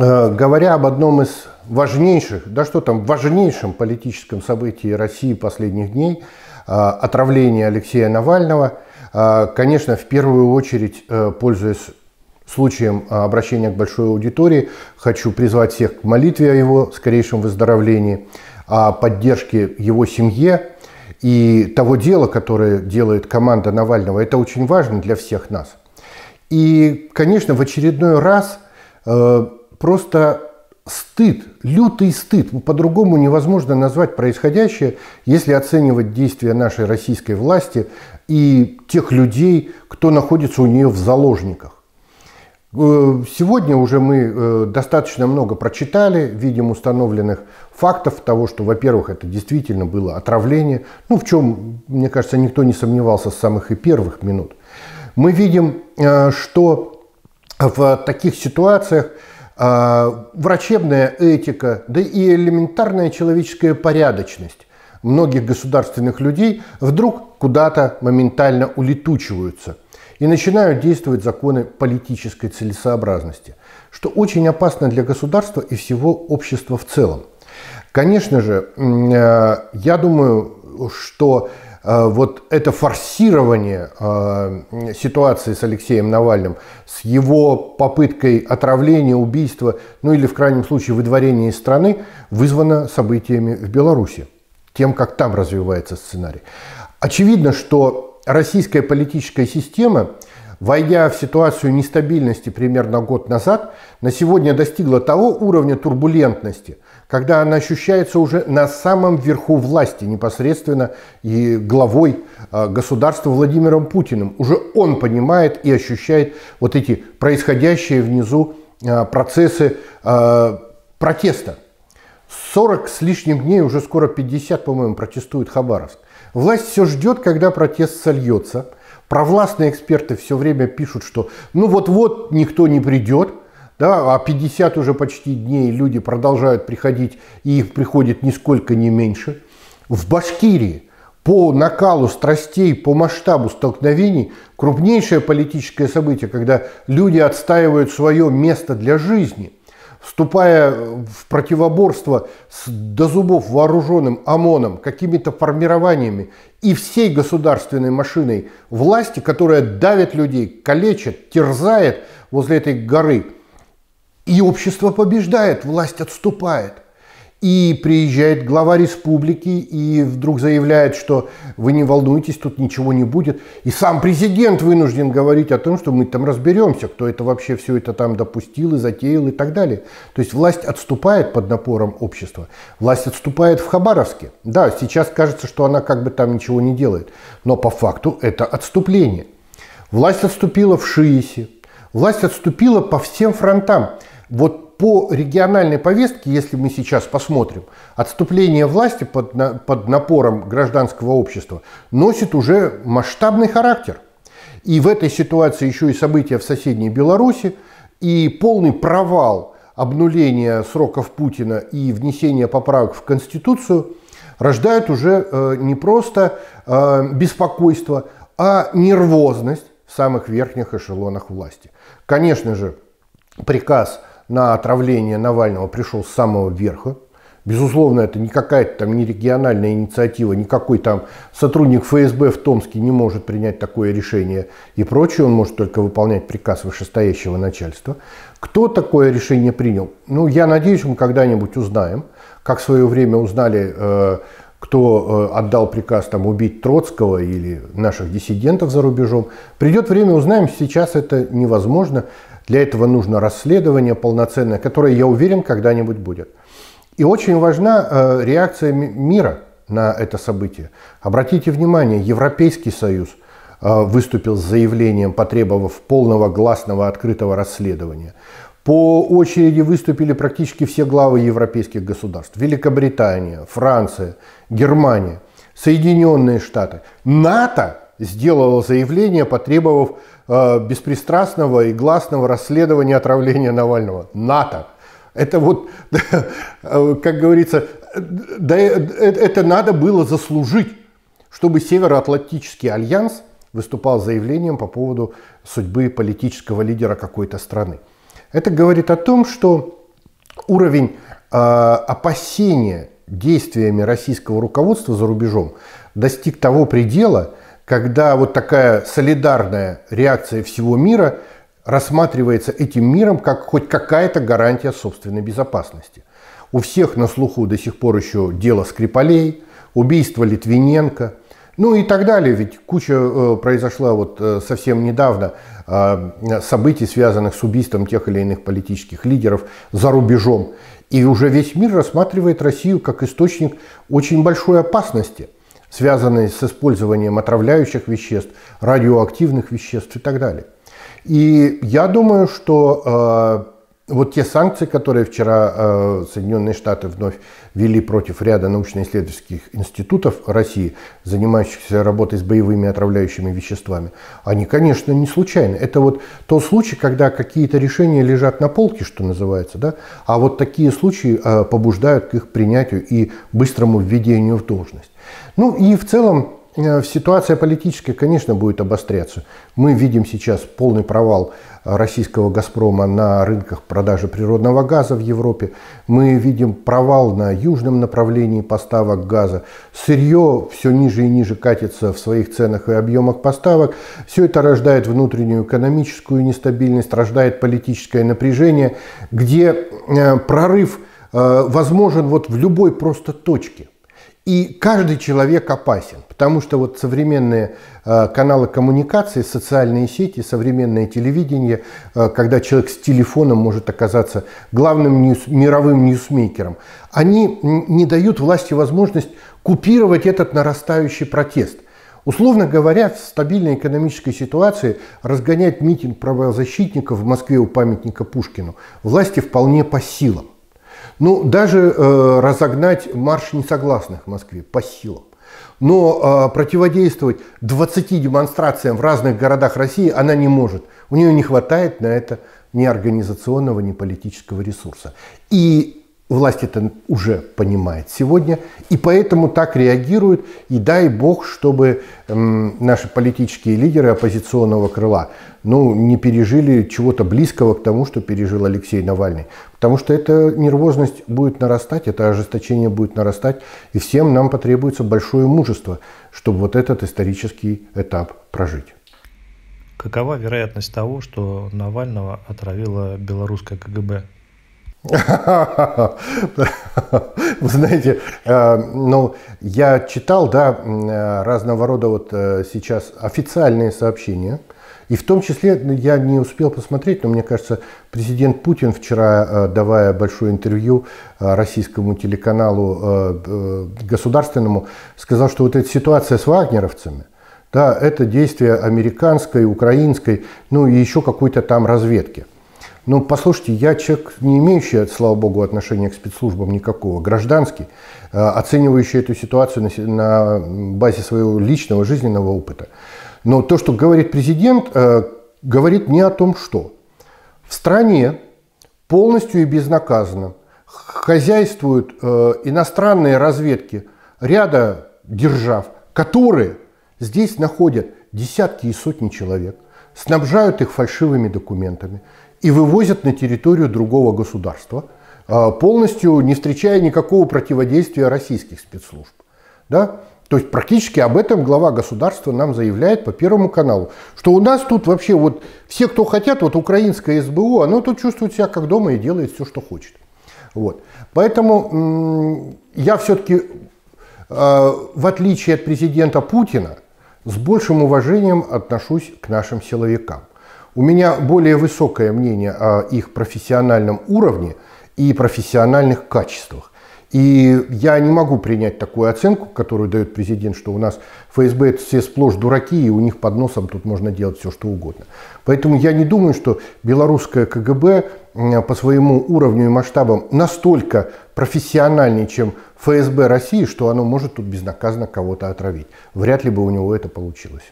Э, говоря об одном из важнейших, да что там, важнейшем политическом событии России последних дней, э, отравление Алексея Навального, э, конечно, в первую очередь, пользуясь случаем обращения к большой аудитории, хочу призвать всех к молитве о его скорейшем выздоровлении, о поддержке его семье и того дела, которое делает команда Навального. Это очень важно для всех нас. И, конечно, в очередной раз – просто стыд, лютый стыд. Ну, по-другому невозможно назвать происходящее, если оценивать действия нашей российской власти и тех людей, кто находится у нее в заложниках. Э, сегодня уже мы э, достаточно много прочитали, видим установленных фактов того, что, во-первых, это действительно было отравление, ну, в чем, мне кажется, никто не сомневался с самых и первых минут. Мы видим, э, что в таких ситуациях а, врачебная этика, да и элементарная человеческая порядочность многих государственных людей вдруг куда-то моментально улетучиваются и начинают действовать законы политической целесообразности, что очень опасно для государства и всего общества в целом. Конечно же, э, я думаю, что Э, вот это форсирование э, ситуации с Алексеем Навальным, с его попыткой отравления, убийства, ну или в крайнем случае выдворения из страны, вызвано событиями в Беларуси, тем, как там развивается сценарий. Очевидно, что российская политическая система, войдя в ситуацию нестабильности примерно год назад, на сегодня достигла того уровня турбулентности – когда она ощущается уже на самом верху власти, непосредственно и главой а, государства Владимиром Путиным. Уже он понимает и ощущает вот эти происходящие внизу а, процессы а, протеста. 40 с лишним дней, уже скоро 50, по-моему, протестует Хабаровск. Власть все ждет, когда протест сольется. Провластные эксперты все время пишут, что ну вот-вот никто не придет, да, а 50 уже почти дней люди продолжают приходить, и их приходит нисколько не меньше. В Башкирии по накалу страстей, по масштабу столкновений крупнейшее политическое событие, когда люди отстаивают свое место для жизни, вступая в противоборство с до зубов вооруженным ОМОНом, какими-то формированиями и всей государственной машиной власти, которая давит людей, калечит, терзает возле этой горы – и общество побеждает, власть отступает. И приезжает глава республики и вдруг заявляет, что вы не волнуйтесь, тут ничего не будет. И сам президент вынужден говорить о том, что мы там разберемся, кто это вообще все это там допустил и затеял и так далее. То есть власть отступает под напором общества. Власть отступает в Хабаровске. Да, сейчас кажется, что она как бы там ничего не делает. Но по факту это отступление. Власть отступила в Шиисе. Власть отступила по всем фронтам. Вот по региональной повестке, если мы сейчас посмотрим, отступление власти под, на, под напором гражданского общества носит уже масштабный характер. И в этой ситуации еще и события в соседней Беларуси, и полный провал обнуления сроков Путина и внесения поправок в Конституцию рождают уже э, не просто э, беспокойство, а нервозность в самых верхних эшелонах власти. Конечно же, приказ на отравление Навального пришел с самого верха. Безусловно, это не какая-то там не региональная инициатива, никакой там сотрудник ФСБ в Томске не может принять такое решение и прочее, он может только выполнять приказ вышестоящего начальства. Кто такое решение принял? Ну, я надеюсь, мы когда-нибудь узнаем, как в свое время узнали э, кто э, отдал приказ там, убить Троцкого или наших диссидентов за рубежом. Придет время, узнаем, сейчас это невозможно. Для этого нужно расследование полноценное, которое, я уверен, когда-нибудь будет. И очень важна э, реакция мира на это событие. Обратите внимание, Европейский Союз э, выступил с заявлением, потребовав полного гласного открытого расследования. По очереди выступили практически все главы европейских государств. Великобритания, Франция, Германия, Соединенные Штаты. НАТО сделала заявление, потребовав э, беспристрастного и гласного расследования отравления Навального. НАТО. Это вот, как говорится, да, э, это надо было заслужить, чтобы Североатлантический альянс выступал заявлением по поводу судьбы политического лидера какой-то страны. Это говорит о том, что уровень э, опасения действиями российского руководства за рубежом достиг того предела, когда вот такая солидарная реакция всего мира рассматривается этим миром как хоть какая-то гарантия собственной безопасности. У всех на слуху до сих пор еще дело Скрипалей, убийство Литвиненко, ну и так далее. Ведь куча э, произошла вот э, совсем недавно э, событий, связанных с убийством тех или иных политических лидеров за рубежом. И уже весь мир рассматривает Россию как источник очень большой опасности – связанные с использованием отравляющих веществ, радиоактивных веществ и так далее. И я думаю, что э, вот те санкции, которые вчера э, Соединенные Штаты вновь ввели против ряда научно-исследовательских институтов России, занимающихся работой с боевыми отравляющими веществами, они, конечно, не случайны. Это вот тот случай, когда какие-то решения лежат на полке, что называется, да? а вот такие случаи э, побуждают к их принятию и быстрому введению в должность. Ну и в целом Э, ситуация политическая, конечно, будет обостряться. Мы видим сейчас полный провал российского «Газпрома» на рынках продажи природного газа в Европе. Мы видим провал на южном направлении поставок газа. Сырье все ниже и ниже катится в своих ценах и объемах поставок. Все это рождает внутреннюю экономическую нестабильность, рождает политическое напряжение, где э, прорыв э, возможен вот в любой просто точке – и каждый человек опасен, потому что вот современные э, каналы коммуникации, социальные сети, современное телевидение, э, когда человек с телефоном может оказаться главным ньюс, мировым ньюсмейкером, они не дают власти возможность купировать этот нарастающий протест. Условно говоря, в стабильной экономической ситуации разгонять митинг правозащитников в Москве у памятника Пушкину власти вполне по силам. Ну, даже э, разогнать марш несогласных в Москве по силам. Но э, противодействовать 20 демонстрациям в разных городах России она не может. У нее не хватает на это ни организационного, ни политического ресурса. И Власть это уже понимает сегодня, и поэтому так реагирует. И дай бог, чтобы наши политические лидеры оппозиционного крыла ну, не пережили чего-то близкого к тому, что пережил Алексей Навальный. Потому что эта нервозность будет нарастать, это ожесточение будет нарастать, и всем нам потребуется большое мужество, чтобы вот этот исторический этап прожить. Какова вероятность того, что Навального отравила белорусская КГБ? Вы знаете, э, ну, я читал, да, э, разного рода вот э, сейчас официальные сообщения, и в том числе, ну, я не успел посмотреть, но мне кажется, президент Путин вчера, давая большое интервью российскому телеканалу государственному, сказал, что вот эта ситуация с вагнеровцами, да, это действие американской, украинской, ну и еще какой-то там разведки – ну, послушайте, я человек, не имеющий, слава богу, отношения к спецслужбам никакого, гражданский, э, оценивающий эту ситуацию на, на базе своего личного жизненного опыта. Но то, что говорит президент, э, говорит не о том, что. В стране полностью и безнаказанно хозяйствуют э, иностранные разведки ряда держав, которые здесь находят десятки и сотни человек, снабжают их фальшивыми документами, и вывозят на территорию другого государства, а, полностью не встречая никакого противодействия российских спецслужб. Да? То есть практически об этом глава государства нам заявляет по Первому каналу, что у нас тут вообще вот все, кто хотят, вот украинское СБУ, оно тут чувствует себя как дома и делает все, что хочет. Вот. Поэтому я все-таки, а, в отличие от президента Путина, с большим уважением отношусь к нашим силовикам. У меня более высокое мнение о их профессиональном уровне и профессиональных качествах. И я не могу принять такую оценку, которую дает президент, что у нас ФСБ это все сплошь дураки, и у них под носом тут можно делать все, что угодно. Поэтому я не думаю, что белорусское КГБ по своему уровню и масштабам настолько профессиональнее, чем ФСБ России, что оно может тут безнаказанно кого-то отравить. Вряд ли бы у него это получилось.